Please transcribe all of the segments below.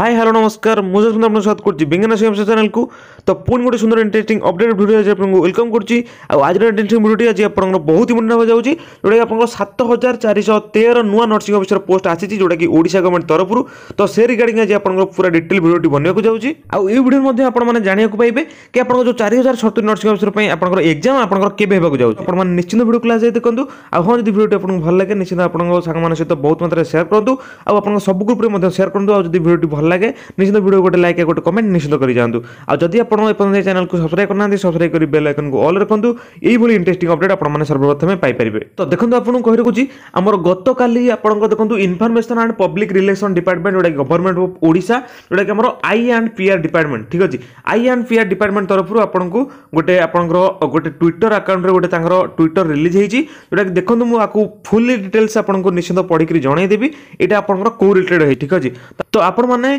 Hi hello নমস্কার ମୁଁ ଯଶୋବନ୍ତ ଆପଣଙ୍କ ସ୍ୱାଗତ କରୁଛି ବିଜ୍ଞାନ ଶିକ୍ଷା ଚ୍ୟାନେଲକୁ ତ ପୁଣି ଗୋଟେ ସୁନ୍ଦର ଇଣ୍ଟରେଷ୍ଟିଂ ଅପଡେଟ୍ ଭିଡ଼ିଓ ଆଜି ଆପଣଙ୍କୁ ୱେଲକମ୍ କରୁଛି ଆଉ ଆଜିର ଇଣ୍ଟରେଷ୍ଟିଂ ଭିଡ଼ିଓଟି ଆଜି ଆପଣଙ୍କର ବହୁତ ଇମ୍ପୋର୍ଟାଣ୍ଟ ହେବାକୁ ଯାଉଛି ଯେଉଁଟାକି ଆପଣଙ୍କର ସାତ ହଜାର ଚାରିଶହ ତେର ନୂଆ ନର୍ସିଂ ଅଫିସର ପୋଷ୍ଟ ଆସିଛି ଯେଉଁଟାକି ଓଡ଼ିଶା ଗଭର୍ଣ୍ଣମେଣ୍ଟ ତରଫରୁ ତ ସେ ରିଗାର୍ଡିଂ ଆଜି ଆପଣଙ୍କର ପୁରା ଡିଟେଲ୍ ଭିଡ଼ିଓଟି ବନେଇବାକୁ ଯାଉଛି ଆଉ ଏଇ ଭିଡ଼ିଓ ମଧ୍ୟ ଆପଣମାନେ ଜାଣିବାକୁ ପାଇବେ କି ଆପଣଙ୍କ ଯେଉଁ ଚାରି ହଜାର ସତୁରି ନର୍ସିଂ ଅଫିସର ପାଇଁ ଆପଣଙ୍କର ଏକ୍ଜାମ୍ ଆପଣଙ୍କର କେବେ ହେବାକୁ ଯାଉଛି ଆପଣମାନେ ନିଶ୍ଚିନ୍ତ ଭିଡ଼ିଓ କ୍ଲାସ୍ ଯାଇ ଦେଖନ୍ତୁ ଆଉ ହଁ ଯଦି ଭିଡ଼ିଓଟି ଆପଣଙ୍କୁ ଭଲ ଲାଗେ ନିଶ୍ଚିନ୍ତ ଆପଣଙ୍କ ସାଙ୍ଗମାନଙ୍କ ସହିତ ବହୁତ ମାତ୍ରାରେ ସେୟାର କରନ୍ତୁ ଆଉ ଆପଣଙ୍କ ସବୁ ଗ୍ରୁପ୍ରେ ମଧ୍ୟ ସେୟାର କରନ୍ତୁ ଆଉ ଯଦି ଭିଡ଼ିଓଟି ଭଲ লাগে ନିଶ୍ଚିତ ଭିଡ଼ିଓ ଗୋଟେ ଲାଇକ୍ ଗୋଟେ କମେଣ୍ଟ ନିଶ୍ଚିତ କରିଯାଆନ୍ତୁ ଆଉ ଯଦି ଆପଣ ଏପର୍ଯ୍ୟନ୍ତ ଚ୍ୟାନେଲକୁ ସବସ୍କ୍ରାଇବ୍ କରିନାହାନ୍ତି ସବସ୍କ୍ରାଇବ୍ କରି ବେଲ୍ ଆଇକନ୍କୁ ଅଲ୍ ରଖନ୍ତୁ ଏଇଭଳି ଇଣ୍ଟରେଷ୍ଟିଂ ଅପଡେଟ୍ ଆପଣମାନେ ସର୍ବପ୍ରଥମେ ପାଇପାରିବେ ତ ଦେଖନ୍ତୁ ଆପଣଙ୍କୁ କହି ରଖୁଛି ଆମର ଗତକାଲି ଆପଣଙ୍କ ଦେଖନ୍ତୁ information and public relation department ଯେଉଁଟାକି ଗଭର୍ଣ୍ଣମେଣ୍ଟ ଅଫ୍ ଓଡ଼ିଶା ଯେଉଁଟାକି ଆମର ଆଇ ଆଣ୍ଡ ପିଆର୍ ଡିପାର୍ଟମେଣ୍ଟ ଠିକ୍ ଅଛି ଆଇ ଆଣ୍ଡ ପିଆର୍ ଡିପାର୍ଟମେଣ୍ଟ ତରଫରୁ ଆପଣଙ୍କୁ ଗୋଟେ ଆପଣଙ୍କର ଗୋଟେ ଟ୍ୱିଟର ଆକାଉଣ୍ଟରେ ଗୋଟେ ତାଙ୍କର ଟ୍ୱିଟର ରିଲିଜ୍ ହେଇଛି ଯେଉଁଟାକି ଦେଖନ୍ତୁ ମୁଁ ଆକୁ ଫୁଲି ଡିଟେଲ୍ସ ଆପଣଙ୍କୁ ନିଶ୍ଚିନ୍ତ ପଢ଼ିକରି ଜଣାଇଦେବି ଏଇଟା ଆପଣଙ୍କର କେଉଁ ରିଲେଟେଡ୍ ହେଇ ଠିକ୍ ଅଛି ତ ତ ଆପଣମାନେ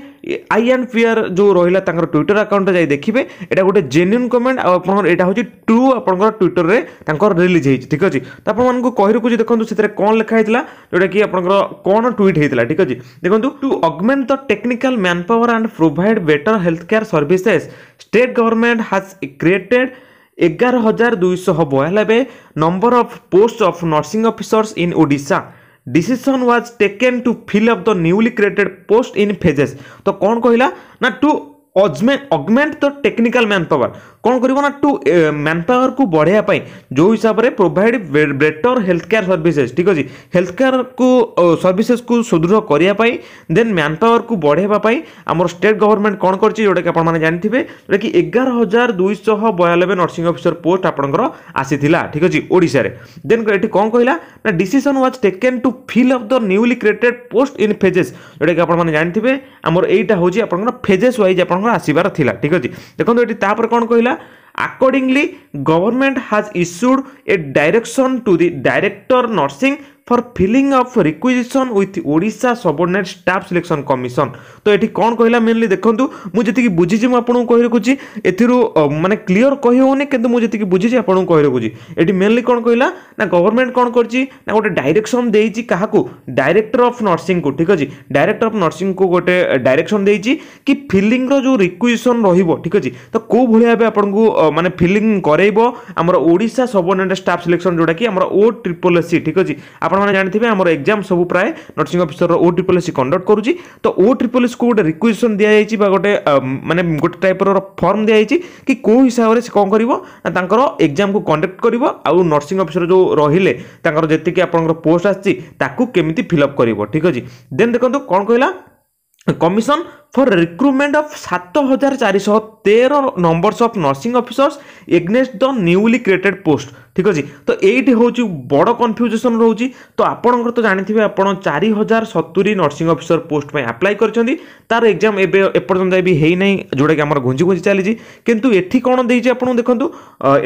ଆଇ ଆଣ୍ଡ ପିଆର ଯେଉଁ ରହିଲା ତାଙ୍କର ଟ୍ୱିଟର ଆକାଉଣ୍ଟରେ ଯାଇ ଦେଖିବେ ଏଇଟା ଗୋଟେ ଜେନ୍ୟୁନ୍ କମେଣ୍ଟ ଆଉ ଆପଣଙ୍କର ଏଇଟା ହେଉଛି ଟ୍ରୁ ଆପଣଙ୍କର ଟ୍ୱିଟରରେ ତାଙ୍କର ରିଲିଜ୍ ହେଇଛି ଠିକ୍ ଅଛି ତ ଆପଣମାନଙ୍କୁ କହି ରଖୁଛି ଦେଖନ୍ତୁ ସେଥିରେ କ'ଣ ଲେଖା ହେଇଥିଲା ଯେଉଁଟାକି ଆପଣଙ୍କର କ'ଣ ଟ୍ୱିଟ୍ ହେଇଥିଲା ଠିକ୍ ଅଛି ଦେଖନ୍ତୁ to augment the technical man power and provide better health care services state government has created ଏଗାର ହଜାର ଦୁଇଶହ ବୟାନବେ number of post of nursing officers in Odisha decision was taken to fill up the newly created post in phases तो कौन कहला ना to augment the technical man power କ'ଣ କରିବ ନା ଟୁ ମ୍ୟାନ୍ ପାୱାରକୁ ବଢ଼ାଇବା ପାଇଁ ଯେଉଁ ହିସାବରେ provide better health care services ଠିକ୍ ଅଛି ହେଲ୍ଥ କେୟାରକୁ ସର୍ଭିସେସ୍କୁ ସୁଦୃଢ଼ କରିବା ପାଇଁ ଦେନ୍ ମ୍ୟାନ୍ ପାୱାରକୁ ବଢ଼ାଇବା ପାଇଁ ଆମର ଷ୍ଟେଟ୍ ଗଭର୍ଣ୍ଣମେଣ୍ଟ କ'ଣ କରିଛି ଯେଉଁଟାକି ଆପଣମାନେ ଜାଣିଥିବେ ଯେଉଁଟାକି ଏଗାର ହଜାର ଦୁଇଶହ ବୟାନବେ ନର୍ସିଂ ଅଫିସର ପୋଷ୍ଟ ଆପଣଙ୍କର ଆସିଥିଲା ଠିକ୍ ଅଛି ଓଡ଼ିଶାରେ ଦେନ୍ ଏଠି କ'ଣ କହିଲା ନା decision was taken to fill of the newly created post in phases ଯେଉଁଟାକି ଆପଣମାନେ ଜାଣିଥିବେ ଆମର ଏଇଟା ହେଉଛି ଆପଣଙ୍କର ଫେଜେସ୍ ୱାଇଜ୍ ଆପଣ ଆପଣଙ୍କର ଆସିବାର ଥିଲା ଠିକ୍ ଅଛି ଦେଖନ୍ତୁ ଏଠି ତାପରେ କ'ଣ କହିଲା accordingly government has issued a direction to the director nursing for filling of requisition with Odisha subordinate staff selection commission তো এটি কোণ কহিলা মেনলি দেখন্তু মু যেতিকি বুঝিছি মু আপনাকে কহি রাখুছি এথিরু মানে ক্লিয়ার কহি হোনি কিন্তু মু যেতিকি বুঝিছি আপনাকে কহি রাখুছি এটি মেনলি কোণ কহিলা না গভর্নমেন্ট কোণ করছি না গোটে ডাইরেকশন দেইছি কাহাকু ডাইরেক্টর অফ নর্সিং কু ঠিক আছে ডাইরেক্টর অফ নর্সিং কু গোটে ডাইরেকশন দেইছি কি ফিলিং ର ଯୋଉ ରିକ୍ୱିଜିସନ୍ ରହିବ ଠିକ୍ ଅଛି ତ କେଉଁ ଭଳି ଭାବେ ଆପଣଙ୍କୁ ମାନେ ଫିଲିଂ କରେଇବ ଆମର ଓଡ଼ିଶା ସବର୍ଡିନେଟ୍ ଷ୍ଟାଫ୍ ସିଲେକ୍ସନ୍ ଯେଉଁଟାକି ଆମର ଓ ଟ୍ରିପଲ୍ ଏସ୍ ସି ଠିକ୍ ଅଛି আপনার জাঁথিবে আমার এক্সাম সব প্রায় nursing officer O triple S C conduct করুছি তো ও ট্রিপল এসি গোটে রিকুয়েসন দিয়েছি বা গোটে মানে গোটে টাইপর ফর্ম দিয়েছি কি কেউ হিসাবে সে কম করব না তাঁর এক্সাম কু কন্ডক্ট করব আউ নর্সিং অফিসর যে রহলে তাঁর যেত আপনার পোস্ট আসছে তাকে কেমি ফিল আপ করব ঠিক আছে দেন দেখুন কম কহিলা কমিশন ফর রিক্রুটমেন্ট অফ সাত হাজার চারিশহ তের numbers of nursing officers against the newly created post ঠিক আছে তো এইটি হচ্ছে বড় কনফ্ୟୁଜେସନ୍ রয়েছে তো আপনার তো জাঁথিবে আপনার চারি হাজার সতুরি নর্সিং অফিসর পোস্ট আপ্লাই করেছেন তার এক্সাম এবে এপর্যন্ত এবি হয়ে নাই যেটা কি আমার ঘুঞ্জি ঘুঞ্জি চালিছে কিন্তু এটি কোণ দিয়েছে আপনার দেখুন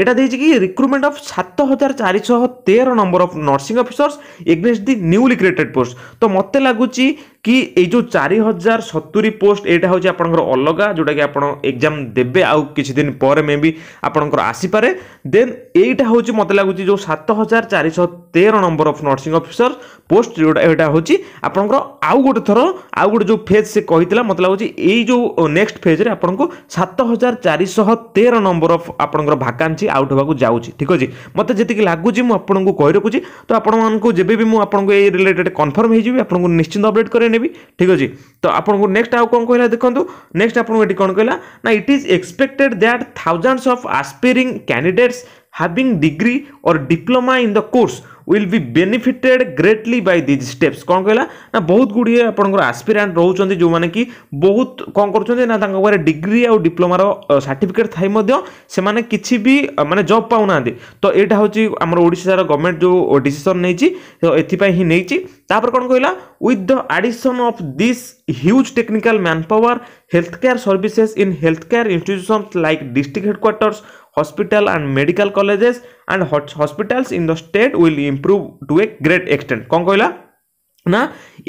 এটা দিয়েছে কি রিক্রুটমেন্ট অফ সাত হাজার চারিশহ তের number of nursing officers against the newly created post তো মতো লাগুচি কি এই যে চারি হাজার সতুরি পোস্ট পোস্ট এইটা হচ্ছে আপনার অলগা যেটাকি আপনার এক্সাম দেবে আউ কিছুদিন পরে মে বি আপনার আসিপারে দেন এইটা হচ্ছে মতো লাগুচি যে সাত হাজার চারিশ তের number of nursing officer post যেটা এটা হচ্ছে আপনার আউ গোটে থর আউ গোটে যে ফেজ সে কহিলা মতো লাগুচি এই যে নেক্সট ফেজরে আপনার সাত হাজার চারিশ তের নম্বর অফ আপনার ভাকান্সি আউট হওয়া যাচ্ছে ঠিক আছে মতো যেত লাগুচি মু আপনার কই রাখুছি তো আপনার যেবে বি আপনার এই রিলেটেড কনফর্ম হয়ে যাবি আপনার নিশ্চিন্ত অপডেট করে নেবি ঠিক আছে তো আপনার নেক্সট আউ কম कहला देखो नेक्स्ट आपको ये कौन कहला ना it is expected that thousands of aspiring candidates having degree or diploma in the course will be benefited greatly by these steps କ'ଣ କହିଲା ନା ବହୁତ ଗୁଡ଼ିଏ ଆପଣଙ୍କର ଆସ୍ପିରାଣ୍ଟ ରହୁଛନ୍ତି ଯେଉଁମାନେ କି ବହୁତ କ'ଣ କରୁଛନ୍ତି ନା ତାଙ୍କ ପାଖରେ ଡିଗ୍ରୀ ଆଉ ଡିପ୍ଲୋମାର ସାର୍ଟିଫିକେଟ୍ ଥାଇ ମଧ୍ୟ ସେମାନେ କିଛି ବି ମାନେ ଜବ୍ ପାଉନାହାନ୍ତି ତ ଏଇଟା ହେଉଛି ଆମର ଓଡ଼ିଶାର ଗଭର୍ଣ୍ଣମେଣ୍ଟ ଯେଉଁ ଡିସିସନ୍ ନେଇଛି ତ ଏଥିପାଇଁ ହିଁ ନେଇଛି ତାପରେ କ'ଣ କହିଲା with the addition of this huge technical manpower, healthcare services in healthcare institutions like district headquarters, hospital and medical colleges and hospitals in the state will improve to a great extent. ନା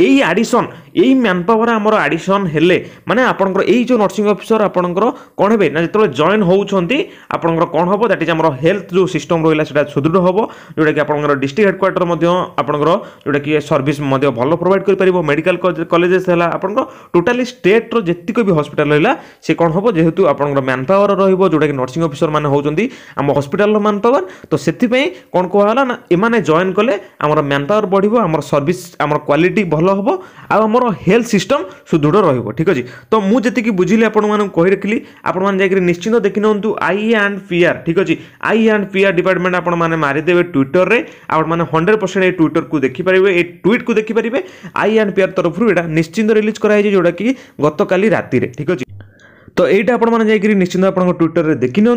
ଏଇ addition ଏଇ man power ଆମର addition ହେଲେ ମାନେ ଆପଣଙ୍କର ଏଇ ଯେଉଁ nursing officer ଆପଣଙ୍କର କ'ଣ ହେବେ ନା ଯେତେବେଳେ ଜଏନ୍ ହେଉଛନ୍ତି ଆପଣଙ୍କର କ'ଣ ହେବ ଦ୍ୟାଟ୍ ଇଜ୍ ଆମର ହେଲ୍ଥ ଯେଉଁ ସିଷ୍ଟମ୍ ରହିଲା ସେଇଟା ସୁଦୃଢ଼ ହେବ ଯେଉଁଟାକି ଆପଣଙ୍କର ଡିଷ୍ଟ୍ରିକ୍ଟ ହେଡ଼କ୍ୱାର୍ଟର ମଧ୍ୟ ଆପଣଙ୍କର ଯେଉଁଟାକି ସର୍ଭିସ୍ ମଧ୍ୟ ଭଲ ପ୍ରୋଭାଇଡ଼ କରିପାରିବ ମେଡ଼ିକାଲ କଲେଜେସ୍ ହେଲା ଆପଣଙ୍କର ଟୋଟାଲି ଷ୍ଟେଟ୍ର ଯେତିକି ବି ହସ୍ପିଟାଲ ରହିଲା ସେ କ'ଣ ହେବ ଯେହେତୁ ଆପଣଙ୍କର ମ୍ୟାନ୍ ପାୱାର ରହିବ ଯେଉଁଟାକି ନର୍ସିଂ ଅଫିସର ମାନେ ହେଉଛନ୍ତି ଆମ ହସ୍ପିଟାଲର ମ୍ୟାନ୍ ପାୱାର ତ ସେଥିପାଇଁ କ'ଣ କୁହାହେଲା ନା ଏମାନେ ଜଏନ୍ କଲେ ଆମର ମ୍ୟାନ୍ ପାୱାର ବଢ଼ିବ ଆମର ସର୍ଭିସ୍ ଆମର କ୍ୱାଲିଟି ଭଲ ହେବ ଆଉ ଆମର ହେଲ୍ଥ ସିଷ୍ଟମ୍ ସୁଦୃଢ଼ ରହିବ ଠିକ୍ ଅଛି ତ ମୁଁ ଯେତିକି ବୁଝିଲି ଆପଣମାନଙ୍କୁ କହି ରଖିଲି ଆପଣମାନେ ଯାଇକରି ନିଶ୍ଚିନ୍ତ ଦେଖିନିଅନ୍ତୁ ଆଇ ଆଣ୍ଡ ପିଆର୍ ଠିକ୍ ଅଛି ଆଇ ଆଣ୍ଡ ପିଆର୍ ଡିପାର୍ଟମେଣ୍ଟ ଆପଣମାନେ ମାରିଦେବେ ଟ୍ୱିଟର୍ରେ ଆପଣମାନେ ହଣ୍ଡ୍ରେଡ଼ ପରସେଣ୍ଟ ଏଇ ଟ୍ୱିଟର୍କୁ ଦେଖିପାରିବେ ଏ ଟ୍ୱିଟ୍କୁ ଦେଖିପାରିବେ ଆଇ ଆଣ୍ଡ ପିଆର୍ ତରଫରୁ ଏଇଟା ନିଶ୍ଚିନ୍ତ ରିଲିଜ୍ କରାଯାଇଛି ଯେଉଁଟାକି ଗତକାଲି ରାତିରେ ଠିକ୍ ଅଛି তো এইটা আপনার যাইকি নিশ্চিন্ত আপনার ট্বিটর দেখি নিউ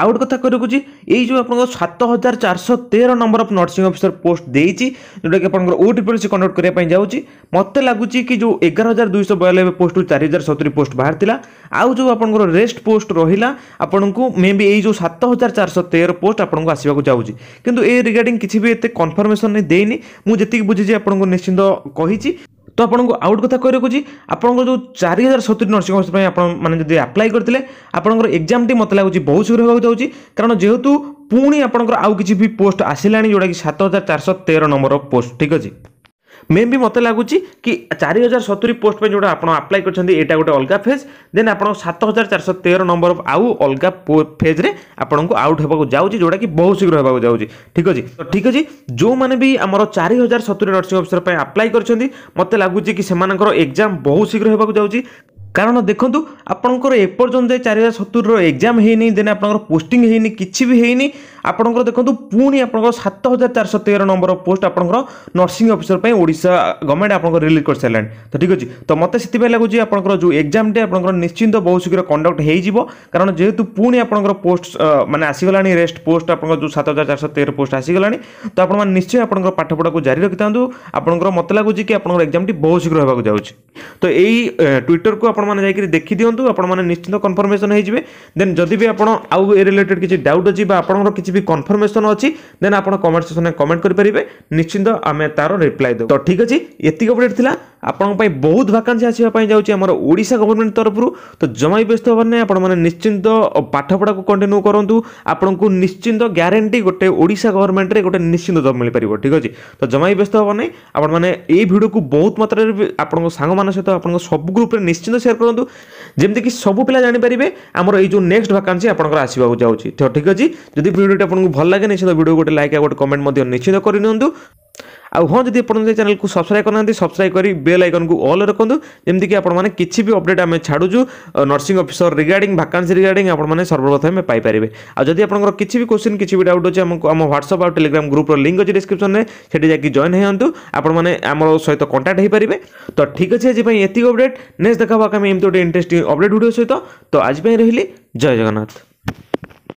আউ গোটে কথা রকুছি এই যে আপনার সাত হাজার চারশো তের number of nursing officer post দিয়েছি যেটাকি আপনার ও ট্রিপল সি কন্ডক্ট করা যাচ্ছি মতো লাগুচি কি যে এগার হাজার দুইশ বয়ানবে পোস্ট চারি হাজার সতুরি পোস্ট বাহার আউ যে আপনার রেস্ট পোস্ট রহিলা আপনার মে বি এই যে সাত হাজার চারশো তের পোস্ট আপনার আসবাক যাচ্ছি কিন্তু এই রিগার্ডিং কিছু বি এতে কনফর্মেসন দেইনি মু যেত বুঝিছি আপনার নিশ্চিন্ত কহিছি ତ ଆପଣଙ୍କୁ ଆଉ ଗୋଟେ କଥା କହି ରଖୁଛି ଆପଣଙ୍କର ଯେଉଁ ଚାରି ହଜାର ସତୁରି ନର୍ସିଂ ଅଫିସର ପାଇଁ ଆପଣମାନେ ଯଦି ଆପ୍ଲାଏ କରିଥିଲେ ଆପଣଙ୍କର ଏକ୍ଜାମ୍ଟି ମୋତେ ଲାଗୁଛି ବହୁତ ଶୀଘ୍ର ହେବାକୁ ଯାଉଛି କାରଣ ଯେହେତୁ ପୁଣି ଆପଣଙ୍କର ଆଉ କିଛି ବି ପୋଷ୍ଟ ଆସିଲାଣି ଯେଉଁଟାକି ସାତ ହଜାର ଚାରିଶହ ତେର ନମ୍ବର ପୋଷ୍ଟ ଠିକ୍ ଅଛି ମେନ୍ ବି ମୋତେ ଲାଗୁଛି କି ଚାରି ହଜାର ସତୁରି ପୋଷ୍ଟ ପାଇଁ ଯେଉଁଟା ଆପଣ ଆପ୍ଲାଏ କରିଛନ୍ତି ଏଇଟା ଗୋଟେ ଅଲଗା ଫେଜ୍ ଦେନ୍ ଆପଣ ସାତ ହଜାର ଚାରିଶହ ତେର ନମ୍ବର ଆଉ ଅଲଗା ଫେଜ୍ରେ ଆପଣଙ୍କୁ ଆଉଟ୍ ହେବାକୁ ଯାଉଛି ଯେଉଁଟାକି ବହୁତ ଶୀଘ୍ର ହେବାକୁ ଯାଉଛି ଠିକ୍ ଅଛି ତ ଠିକ୍ ଅଛି ଯେଉଁମାନେ ବି ଆମର ଚାରି ହଜାର ସତୁରି ନର୍ସିଂ ଅଫିସର ପାଇଁ ଆପ୍ଲାଏ କରିଛନ୍ତି ମୋତେ ଲାଗୁଛି କି ସେମାନଙ୍କର ଏକ୍ଜାମ୍ ବହୁତ ଶୀଘ୍ର ହେବାକୁ ଯାଉଛି କାରଣ ଦେଖନ୍ତୁ ଆପଣଙ୍କର ଏପର୍ଯ୍ୟନ୍ତ ଯାଏ ଚାରି ହଜାର ସତୁରିର ଏକ୍ଜାମ୍ ହେଇନି ଦେନ୍ ଆପଣଙ୍କର ପୋଷ୍ଟିଂ ହେଇନି କିଛି ବି ହେଇନି ଆପଣଙ୍କର ଦେଖନ୍ତୁ ପୁଣି ଆପଣଙ୍କର ସାତ ହଜାର ଚାରିଶହ ତେର ନମ୍ବର ପୋଷ୍ଟ ଆପଣଙ୍କର ନର୍ସିଂ ଅଫିସର ପାଇଁ ଓଡ଼ିଶା ଗଭର୍ଣ୍ଣମେଣ୍ଟ ଆପଣଙ୍କର ରିଲିଜ୍ କରିସାରିଲାଣି ତ ଠିକ୍ ଅଛି ତ ମୋତେ ସେଥିପାଇଁ ଲାଗୁଛି ଆପଣଙ୍କର ଯେଉଁ ଏକ୍ଜାମ୍ଟେ ଆପଣଙ୍କର ନିଶ୍ଚିନ୍ତ ବହୁତ ଶୀଘ୍ର କଣ୍ଡକ୍ଟ ହେଇଯିବ କାରଣ ଯେହେତୁ ପୁଣି ଆପଣଙ୍କର ପୋଷ୍ଟ ମାନେ ଆସିଗଲାଣି ରେଷ୍ଟ ପୋଷ୍ଟ ଆପଣଙ୍କର ଯେଉଁ ସାତ ହଜାର ଚାରିଶହ ତେର ପୋଷ୍ଟ ଆସିଗଲାଣି ତ ଆପଣମାନେ ନିଶ୍ଚୟ ଆପଣଙ୍କର ପାଠପଢ଼ାକୁ ଜାରି ରଖିଥାନ୍ତୁ ଆପଣଙ୍କର ମୋତେ ଲାଗୁଛି କି ଆପଣଙ୍କର ଏକ୍ଜାମ୍ଟି ବହୁତ ଶୀଘ୍ର ହେବାକୁ ଯାଉଛି ତ ଏଇ ଟ୍ୱିଟରକୁ ଆପଣ ଆପଣମାନେ ଯାଇକି ଦେଖିଦିଅନ୍ତୁ ଆପଣମାନେ ନିଶ୍ଚିନ୍ତ କନଫର୍ମେସନ୍ ହେଇଯିବେ ଦେନ୍ ଯଦି ବି ଆପଣ ଆଉ ଏ ରିଲେଟେଡ୍ କିଛି ଡାଉଟ୍ ଅଛି ବା ଆପଣଙ୍କର କିଛି ବି କନଫର୍ମେସନ୍ ଅଛି ଦେନ୍ ଆପଣ କମେଣ୍ଟ ସେକ୍ସନ୍ରେ କମେଣ୍ଟ କରିପାରିବେ ନିଶ୍ଚିନ୍ତ ଆମେ ତାର ରିପ୍ଲାଏ ଦେବୁ ତ ଠିକ୍ ଅଛି ଏତିକି ଅପଡ଼େଟ୍ ଥିଲା ଆପଣଙ୍କ ପାଇଁ ବହୁତ ଭାକାନ୍ସି ଆସିବା ପାଇଁ ଯାଉଛି ଆମର ଓଡ଼ିଶା ଗଭର୍ଣ୍ଣମେଣ୍ଟ ତରଫରୁ ତ ଜମା ବି ବ୍ୟସ୍ତ ହେବାର ନାହିଁ ଆପଣମାନେ ନିଶ୍ଚିନ୍ତ ପାଠପଢ଼ାକୁ କଣ୍ଟିନ୍ୟୁ କରନ୍ତୁ ଆପଣଙ୍କୁ ନିଶ୍ଚିନ୍ତ ଗ୍ୟାରେଣ୍ଟି ଗୋଟେ ଓଡ଼ିଶା ଗଭର୍ଣ୍ଣମେଣ୍ଟରେ ଗୋଟେ ନିଶ୍ଚିନ୍ତ ଜବ୍ ମିଳିପାରିବ ଠିକ୍ ଅଛି ତ ଜମା ବି ବ୍ୟସ୍ତ ହେବ ନାହିଁ ଆପଣମାନେ ଏଇ ଭିଡ଼ିଓକୁ ବହୁତ ମାତ୍ରାରେ ବି ଆପଣଙ୍କ ସାଙ୍ଗମାନଙ୍କ ସହିତ ଆପଣଙ୍କ ସବୁ ଗ୍ରୁପ୍ରେ ନିଶ୍ଚିନ୍ତ ସେୟାର କରନ୍ତୁ ଯେମିତିକି ସବୁ ପିଲା ଜାଣିପାରିବେ ଆମର ଏଇ ଯେଉଁ ନେକ୍ସଟ ଭାକାନ୍ସି ଆପଣଙ୍କର ଆସିବାକୁ ଯାଉଛି ତ ଠିକ୍ ଅଛି ଯଦି ଭିଡ଼ିଓଟି ଆପଣଙ୍କୁ ଭଲ ଲାଗେ ନିଶ୍ଚିନ୍ତ ଭିଡ଼ିଓ ଗୋଟେ ଲାଇକ୍ ଆଉ ଗୋଟେ କମେଣ୍ଟ ମଧ୍ୟ ନିଶ୍ଚିନ୍ତ କରିନିଅନ୍ତୁ ଆଉ ହଁ ଯଦି ଆପଣ ଚ୍ୟାନେଲକୁ ସବସ୍କ୍ରାଇବ୍ କରିନାହାନ୍ତି ସବସ୍କ୍ରାଇବ୍ କରି ବେଲ୍ ଆଇକନ୍କୁ ଅଲ୍ ରଖନ୍ତୁ ଯେମିତିକି ଆପଣମାନେ କିଛି ବି ଅପଡ଼େଟ୍ ଆମେ ଛାଡ଼ୁଛୁ nursing officer regarding vacancy regarding ଆପଣମାନେ ସର୍ବପ୍ରଥମେ ପାଇପାରିବେ ଆଉ ଯଦି ଆପଣଙ୍କର କିଛି ବି କୋଶ୍ଚିନ୍ କିଛି ବି ଡାଉଟ୍ ଅଛି ଆମକୁ ଆମ ହ୍ୱାଟ୍ସଆପ୍ ଆଉ ଟେଲିଗ୍ରାମ ଗ୍ରୁପ୍ର ଲିଙ୍କ୍ ଅଛି ଡିସ୍କ୍ରିପ୍ସନ୍ରେ ସେଠି ଯାଇକି ଜଏନ୍ ହେଇଯାନ୍ତୁ ଆପଣମାନେ ଆମର ସହିତ କଣ୍ଟାକ୍ଟ ହୋଇପାରିବେ ତ ଠିକ୍ ଅଛି ଆଜି ପାଇଁ ଏତିକି ଅପଡ଼େଟ୍ ନେକ୍ସଟ ଦେଖା ହେବା ଆମେ ଏମିତି ଗୋଟେ ଇଣ୍ଟରେଷ୍ଟିଂ ଅପଡ଼େଟ୍ ଭିଡ଼ିଓ ସହିତ ତ ଆଜି ପାଇଁ ରହିଲି ଜୟ ଜଗନ୍ନାଥ